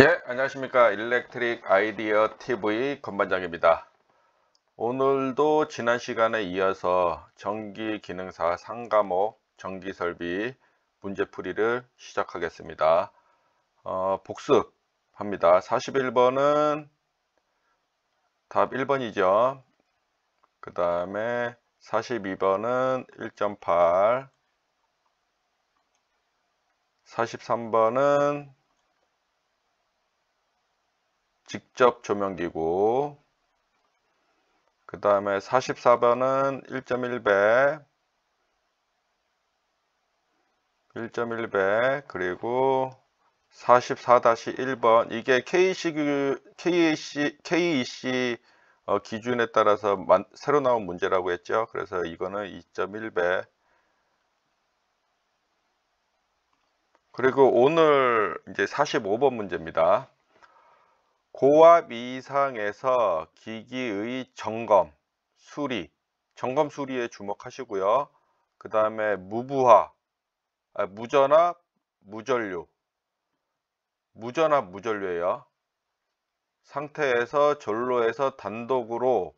예, 안녕하십니까. 일렉트릭 아이디어 TV 건반장입니다. 오늘도 지난 시간에 이어서 전기기능사 상과목 전기설비 문제풀이를 시작하겠습니다. 어, 복습합니다. 41번은 답 1번이죠. 그 다음에 42번은 1.8 43번은 직접 조명기구 그 다음에 44번은 1.1배 1.1배 그리고 44-1번 이게 KEC, KEC, 그, 어, 기준에 따라서 새로 나온 문제라고 했죠. 그래서 이거는 2.1배 그리고 오늘 이제 45번 문제입니다. 고압 이상에서 기기의 점검, 수리, 점검 수리에 주목하시고요. 그 다음에 무부화 아, 무전압, 무전류, 무전압, 무전류예요. 상태에서 절로에서 단독으로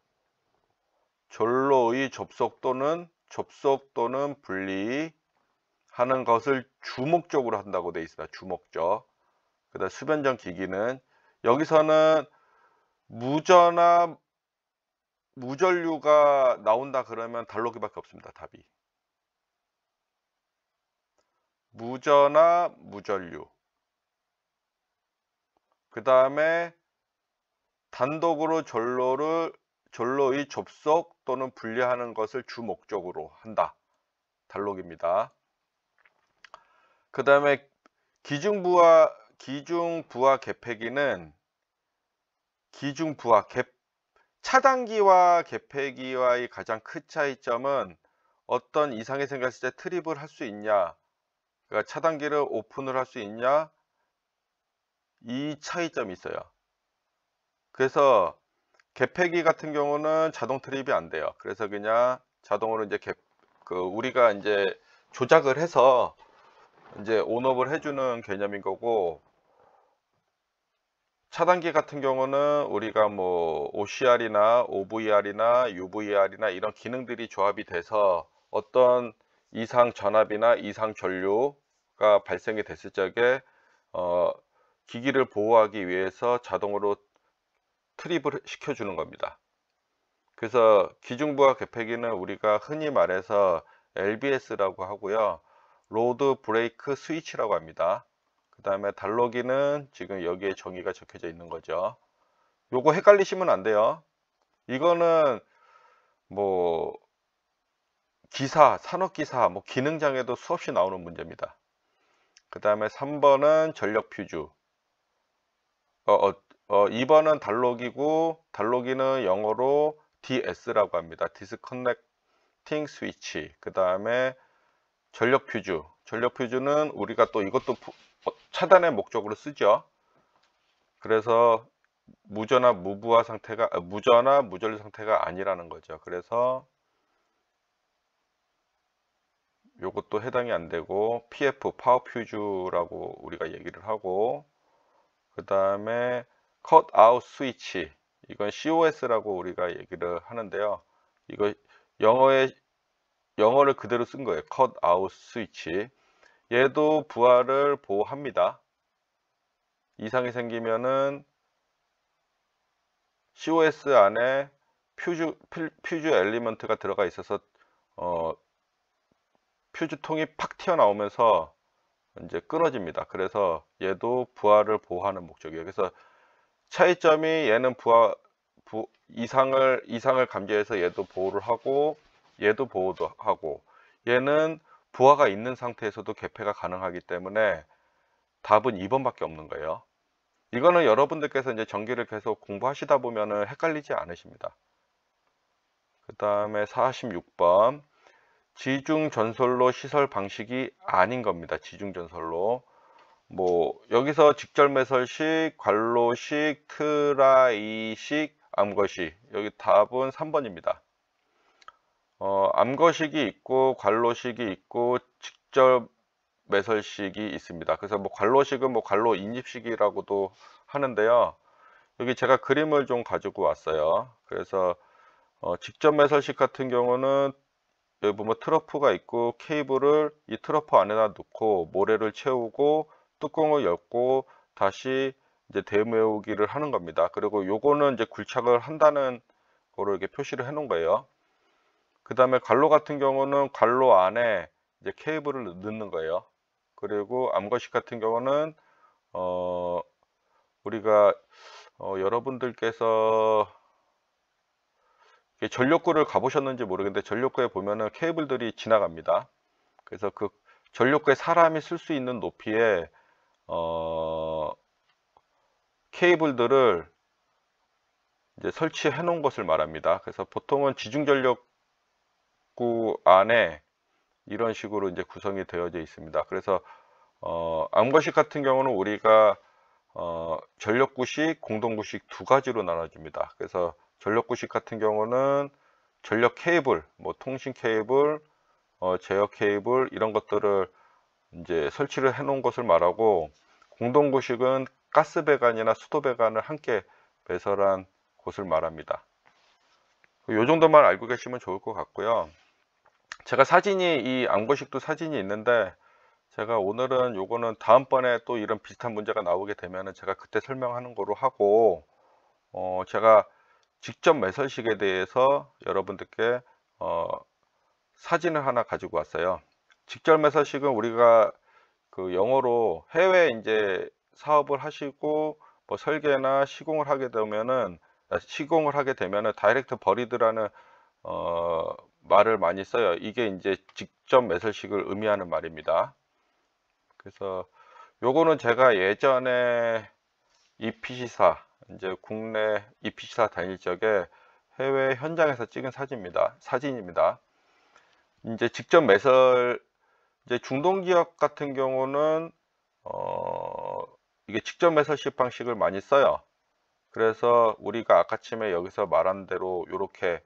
절로의 접속 또는 접속 또는 분리하는 것을 주목적으로 한다고 되어 있습니다. 주목적. 그 다음 수변전 기기는 여기서는 무전나 무전류가 나온다 그러면 달로기밖에 없습니다. 답이. 무전나 무전류. 그 다음에 단독으로 전로를 전로의 접속 또는 분리하는 것을 주 목적으로 한다. 달록입니다. 그 다음에 기증부와 기중 부하 개폐기는 기중 부하 개 차단기와 개폐기와의 가장 큰 차이점은 어떤 이상이 생겼을 때 트립을 할 수 있냐 그러니까 차단기를 오픈을 할 수 있냐 이 차이점이 있어요 그래서 개폐기 같은 경우는 자동 트립이 안 돼요 그래서 그냥 자동으로 이제 갭, 그 우리가 이제 조작을 해서 이제 온업을 해주는 개념인 거고 차단기 같은 경우는 우리가 뭐 OCR이나 OVR이나 UVR이나 이런 기능들이 조합이 돼서 어떤 이상 전압이나 이상 전류가 발생이 됐을 적에 어, 기기를 보호하기 위해서 자동으로 트립을 시켜주는 겁니다. 그래서 기중부하 개폐기는 우리가 흔히 말해서 LBS라고 하고요. 로드 브레이크 스위치라고 합니다. 다음에 달러기는 지금 여기에 정의가 적혀져 있는 거죠 요거 헷갈리시면 안 돼요 이거는 뭐 기사 산업기사 뭐 기능장에도 수없이 나오는 문제입니다 그 다음에 3번은 전력퓨즈 어, 어, 어, 2번은 달러기고 달러기는 영어로 DS라고 합니다 디스커넥팅 스위치 그 다음에 전력 퓨즈 전력 퓨즈는 우리가 또 이것도 어, 차단의 목적으로 쓰죠. 그래서 무전화 무부화 상태가 무전화 아, 무전 상태가 아니라는 거죠. 그래서 요것도 해당이 안 되고 PF 파워 퓨즈라고 우리가 얘기를 하고 그 다음에 컷 아웃 스위치 이건 COS라고 우리가 얘기를 하는데요. 이거 영어에 영어를 그대로 쓴 거예요. 컷 아웃 스위치 얘도 부하를 보호합니다. 이상이 생기면은 COS 안에 퓨즈, 퓨즈 엘리먼트가 들어가 있어서 어, 퓨즈 통이 팍 튀어나오면서 이제 끊어집니다. 그래서 얘도 부하를 보호하는 목적이에요. 그래서 차이점이 얘는 부하 부, 이상을 이상을 감지해서 얘도 보호를 하고 얘도 보호도 하고 얘는 부하가 있는 상태에서도 개폐가 가능하기 때문에 답은 2번밖에 없는 거예요. 이거는 여러분들께서 이제 전기를 계속 공부하시다 보면 헷갈리지 않으십니다. 그 다음에 46번 지중전설로 시설 방식이 아닌 겁니다. 지중전설로 뭐 여기서 직절매설식, 관로식, 트라이식, 암거시 여기 답은 3번입니다. 어, 암거식이 있고 관로식이 있고 직접 매설식이 있습니다. 그래서 뭐 관로식은 뭐 관로 인입식이라고도 하는데요. 여기 제가 그림을 좀 가지고 왔어요. 그래서 어, 직접 매설식 같은 경우는 여기 보면 트러프가 있고 케이블을 이 트러프 안에다 놓고 모래를 채우고 뚜껑을 열고 다시 이제 대메우기를 하는 겁니다. 그리고 요거는 이제 굴착을 한다는 거를 이렇게 표시를 해 놓은 거예요. 그 다음에 관로 같은 경우는 관로 안에 이제 케이블을 넣는 거예요. 그리고 암거식 같은 경우는 어 우리가 어 여러분들께서 전력구를 가보셨는지 모르겠는데 전력구에 보면은 케이블들이 지나갑니다. 그래서 그 전력구에 사람이 쓸 수 있는 높이에 어 케이블들을 이제 설치해 놓은 것을 말합니다. 그래서 보통은 지중전력 복구 안에 이런 식으로 이제 구성이 되어져 있습니다. 그래서 어, 암거식 같은 경우는 우리가 어, 전력구식, 공동구식 두 가지로 나눠줍니다. 그래서 전력구식 같은 경우는 전력 케이블, 뭐 통신 케이블, 어, 제어 케이블 이런 것들을 이제 설치를 해 놓은 것을 말하고 공동구식은 가스 배관이나 수도 배관을 함께 배설한 곳을 말합니다. 이 정도만 알고 계시면 좋을 것 같고요. 제가 사진이 이 암고식도 사진이 있는데 제가 오늘은 요거는 다음번에 또 이런 비슷한 문제가 나오게 되면은 제가 그때 설명하는 거로 하고 어 제가 직접 매설식에 대해서 여러분들께 어 사진을 하나 가지고 왔어요 직접 매설식은 우리가 그 영어로 해외 이제 사업을 하시고 뭐 설계나 시공을 하게 되면은 아, 시공을 하게 되면은 다이렉트 버리드라는 어 말을 많이 써요. 이게 이제 직접 매설식을 의미하는 말입니다. 그래서 요거는 제가 예전에 EPC사 이제 국내 EPC사 다닐 적에 해외 현장에서 찍은 사진입니다. 사진입니다. 이제 직접 매설 이제 중동 기업 같은 경우는 어 이게 직접 매설식 방식을 많이 써요. 그래서 우리가 아까쯤에 여기서 말한 대로 이렇게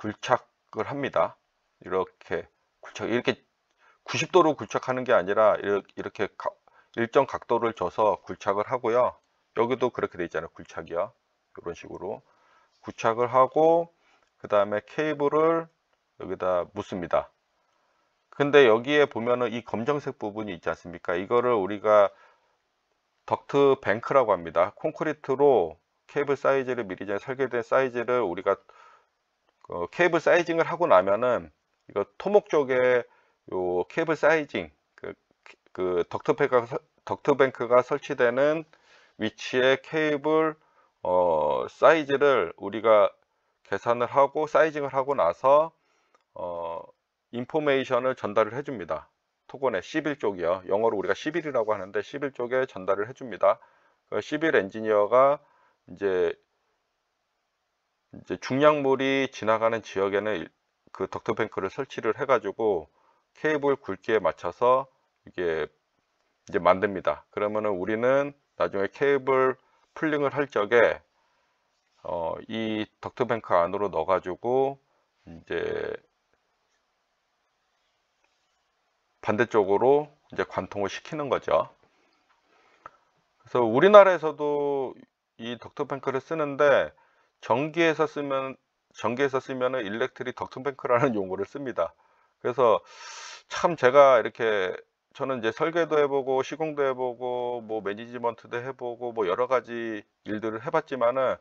굴착을 합니다. 이렇게 굴착 이렇게 90도로 굴착하는 게 아니라 이렇게 일정 각도를 줘서 굴착을 하고요. 여기도 그렇게 되어 있잖아요. 굴착이요. 이런 식으로 굴착을 하고 그 다음에 케이블을 여기다 묶습니다. 근데 여기에 보면은 이 검정색 부분이 있지 않습니까? 이거를 우리가 덕트 뱅크라고 합니다. 콘크리트로 케이블 사이즈를 미리 전 설계된 사이즈를 우리가 어, 케이블 사이징을 하고 나면은 이거 토목 쪽에 요 케이블 사이징 그, 그 덕트뱅크가, 덕트뱅크가 설치되는 위치의 케이블 어, 사이즈를 우리가 계산을 하고 사이징을 하고 나서 어, 인포메이션을 전달을 해줍니다. 토건의 11 쪽이요. 영어로 우리가 11이라고 하는데 11 쪽에 전달을 해줍니다. 그11 엔지니어가 이제 이제 중량물이 지나가는 지역에는 그 덕터뱅크를 설치를 해가지고 케이블 굵기에 맞춰서 이게 이제 만듭니다. 그러면은 우리는 나중에 케이블 풀링을 할 적에 어, 이 덕트뱅크 안으로 넣어가지고 이제 반대쪽으로 이제 관통을 시키는 거죠. 그래서 우리나라에서도 이 덕트뱅크를 쓰는데 전기에서 쓰면 전기에서 쓰면 일렉트리 덕트뱅크라는 용어를 씁니다. 그래서 참 제가 이렇게 저는 이제 설계도 해보고 시공도 해보고 뭐 매니지먼트도 해보고 뭐 여러 가지 일들을 해봤지만은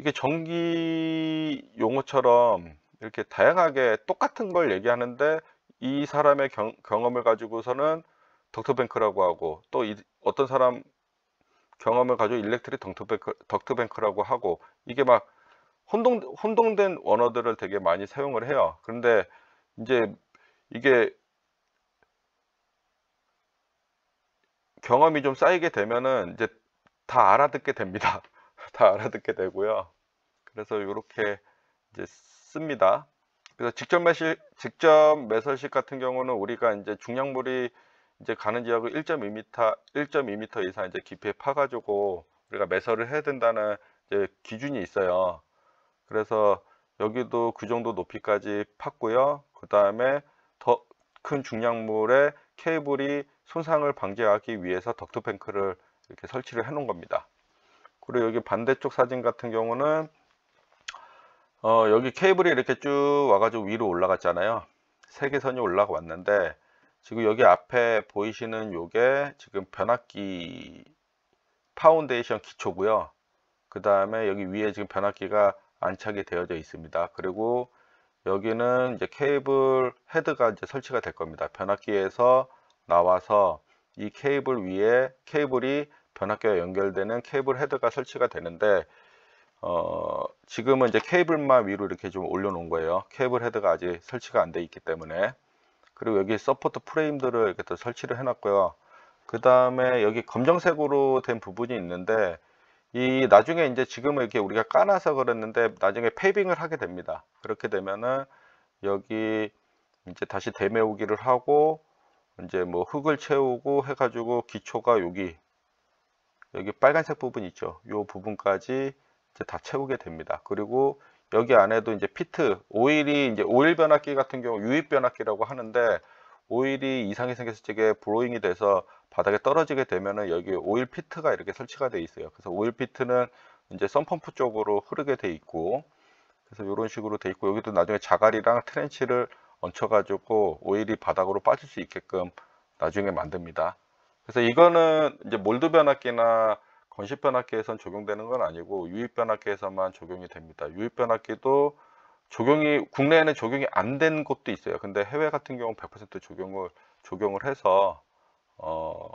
이게 전기 용어처럼 이렇게 다양하게 똑같은 걸 얘기하는데 이 사람의 경, 험을 가지고서는 덕터뱅크라고 하고 또 이, 어떤 사람 경험을 가지고 일렉트릭 덕트뱅크, 덕트뱅크라고 하고 이게 막 혼동, 혼동된 원어들을 되게 많이 사용을 해요. 그런데 이제 이게 경험이 좀 쌓이게 되면은 이제 다 알아듣게 됩니다. 다 알아듣게 되고요. 그래서 이렇게 이제 씁니다. 그래서 직접 매실, 직접 매설식 같은 경우는 우리가 이제 중량물이 이제 가는 지역을 1.2m, 1.2m 이상 이제 깊이 파가지고 우리가 매설을 해야 된다는 이제 기준이 있어요. 그래서 여기도 그 정도 높이까지 팠고요. 그 다음에 더 큰 중량물에 케이블이 손상을 방지하기 위해서 덕트뱅크를 이렇게 설치를 해 놓은 겁니다. 그리고 여기 반대쪽 사진 같은 경우는 어, 여기 케이블이 이렇게 쭉 와가지고 위로 올라갔잖아요. 세 개선이 올라왔는데 지금 여기 앞에 보이시는 요게 지금 변압기 파운데이션 기초고요. 그 다음에 여기 위에 지금 변압기가 안착이 되어져 있습니다. 그리고 여기는 이제 케이블 헤드가 이제 설치가 될 겁니다. 변압기에서 나와서 이 케이블 위에 케이블이 변압기와 연결되는 케이블 헤드가 설치가 되는데 어, 지금은 이제 케이블만 위로 이렇게 좀 올려놓은 거예요. 케이블 헤드가 아직 설치가 안 돼 있기 때문에 그리고 여기 서포트 프레임들을 이렇게 또 설치를 해놨고요. 그 다음에 여기 검정색으로 된 부분이 있는데 이 나중에 이제 지금은 이렇게 우리가 까놔서 그랬는데 나중에 페이빙을 하게 됩니다. 그렇게 되면은 여기 이제 다시 대메우기를 하고 이제 뭐 흙을 채우고 해가지고 기초가 여기 여기 빨간색 부분 있죠. 이 부분까지 이제 다 채우게 됩니다. 그리고 여기 안에도 이제 피트, 오일이 이제 오일 변압기 같은 경우 유입 변압기라고 하는데 오일이 이상이 생겼을 적에 브로잉이 돼서 바닥에 떨어지게 되면은 여기 오일 피트가 이렇게 설치가 돼 있어요. 그래서 오일 피트는 이제 선펌프 쪽으로 흐르게 돼 있고 그래서 이런 식으로 돼 있고 여기도 나중에 자갈이랑 트렌치를 얹혀 가지고 오일이 바닥으로 빠질 수 있게끔 나중에 만듭니다. 그래서 이거는 이제 몰드 변압기나 건식 변압기에선 적용되는 건 아니고 유입 변압기에서만 적용이 됩니다. 유입 변압기도 적용이 국내에는 적용이 안 된 곳도 있어요. 근데 해외 같은 경우 100% 적용을 적용을 해서 어,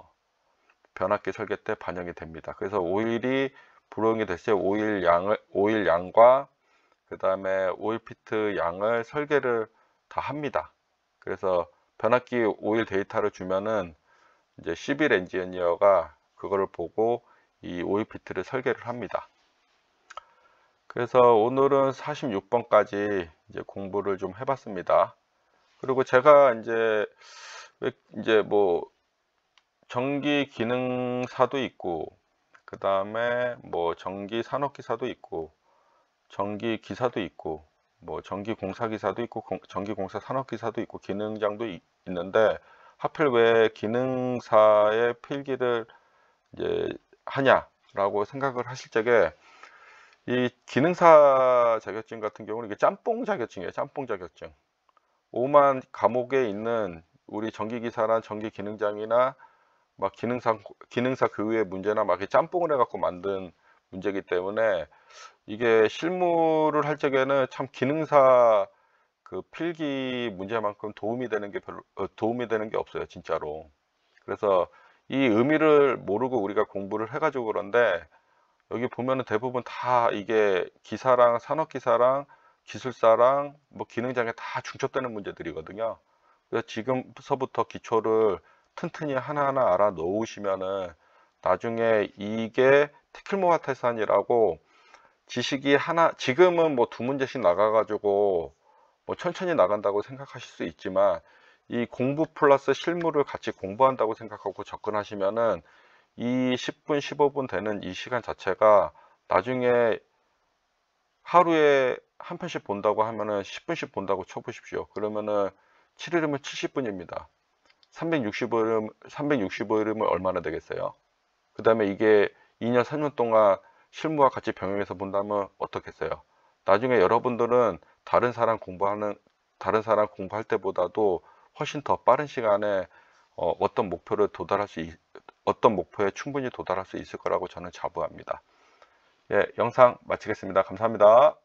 변압기 설계 때 반영이 됩니다. 그래서 오일이 불용이 됐을 때 오일 양을 오일 양과 그 다음에 오일 피트 양을 설계를 다 합니다. 그래서 변압기 오일 데이터를 주면은 이제 시빌 엔지니어가 그거를 보고 이 o 일피트를 설계를 합니다. 그래서 오늘은 46번까지 이제 공부를 좀 해봤습니다. 그리고 제가 이제 이제 뭐 전기 기능사도 있고 그 다음에 뭐 전기 산업기사도 있고 전기 기사도 있고 뭐 전기 공사기사도 있고 전기 공사 산업기사도 있고 기능장도 있는데 하필 왜 기능사의 필기를 이제 하냐라고 생각을 하실 적에 이 기능사 자격증 같은 경우는 이게 짬뽕 자격증이에요. 짬뽕 자격증. 5만 감옥에 있는 우리 전기기사나 전기기능장이나 막 기능사 기능사 그 교육의 문제나 막이 짬뽕을 해갖고 만든 문제이기 때문에 이게 실무를 할 적에는 참 기능사 그 필기 문제만큼 도움이 되는 게 별로 어, 도움이 되는 게 없어요 진짜로 그래서 이 의미를 모르고 우리가 공부를 해가지고 그런데 여기 보면은 대부분 다 이게 기사랑 산업기사랑 기술사랑 뭐 기능장애 다 중첩되는 문제들이거든요. 그래서 지금서부터 기초를 튼튼히 하나하나 알아 놓으시면은 나중에 이게 테클모아테산이라고 지식이 하나 지금은 뭐 두 문제씩 나가가지고 뭐 천천히 나간다고 생각하실 수 있지만 이 공부 플러스 실무를 같이 공부한다고 생각하고 접근하시면은 이 10분, 15분 되는 이 시간 자체가 나중에 하루에 한 편씩 본다고 하면은 10분씩 본다고 쳐보십시오. 그러면은 7일이면 70분입니다. 365일, 이면 얼마나 되겠어요? 그 다음에 이게 2년, 3년 동안 실무와 같이 병행해서 본다면 어떻겠어요? 나중에 여러분들은 다른 사람 공부하는, 다른 사람 공부할 때보다도 훨씬 더 빠른 시간에 어, 어떤 목표를 도달할 수 있, 어떤 목표에 충분히 도달할 수 있을 거라고 저는 자부합니다. 예, 영상 마치겠습니다. 감사합니다.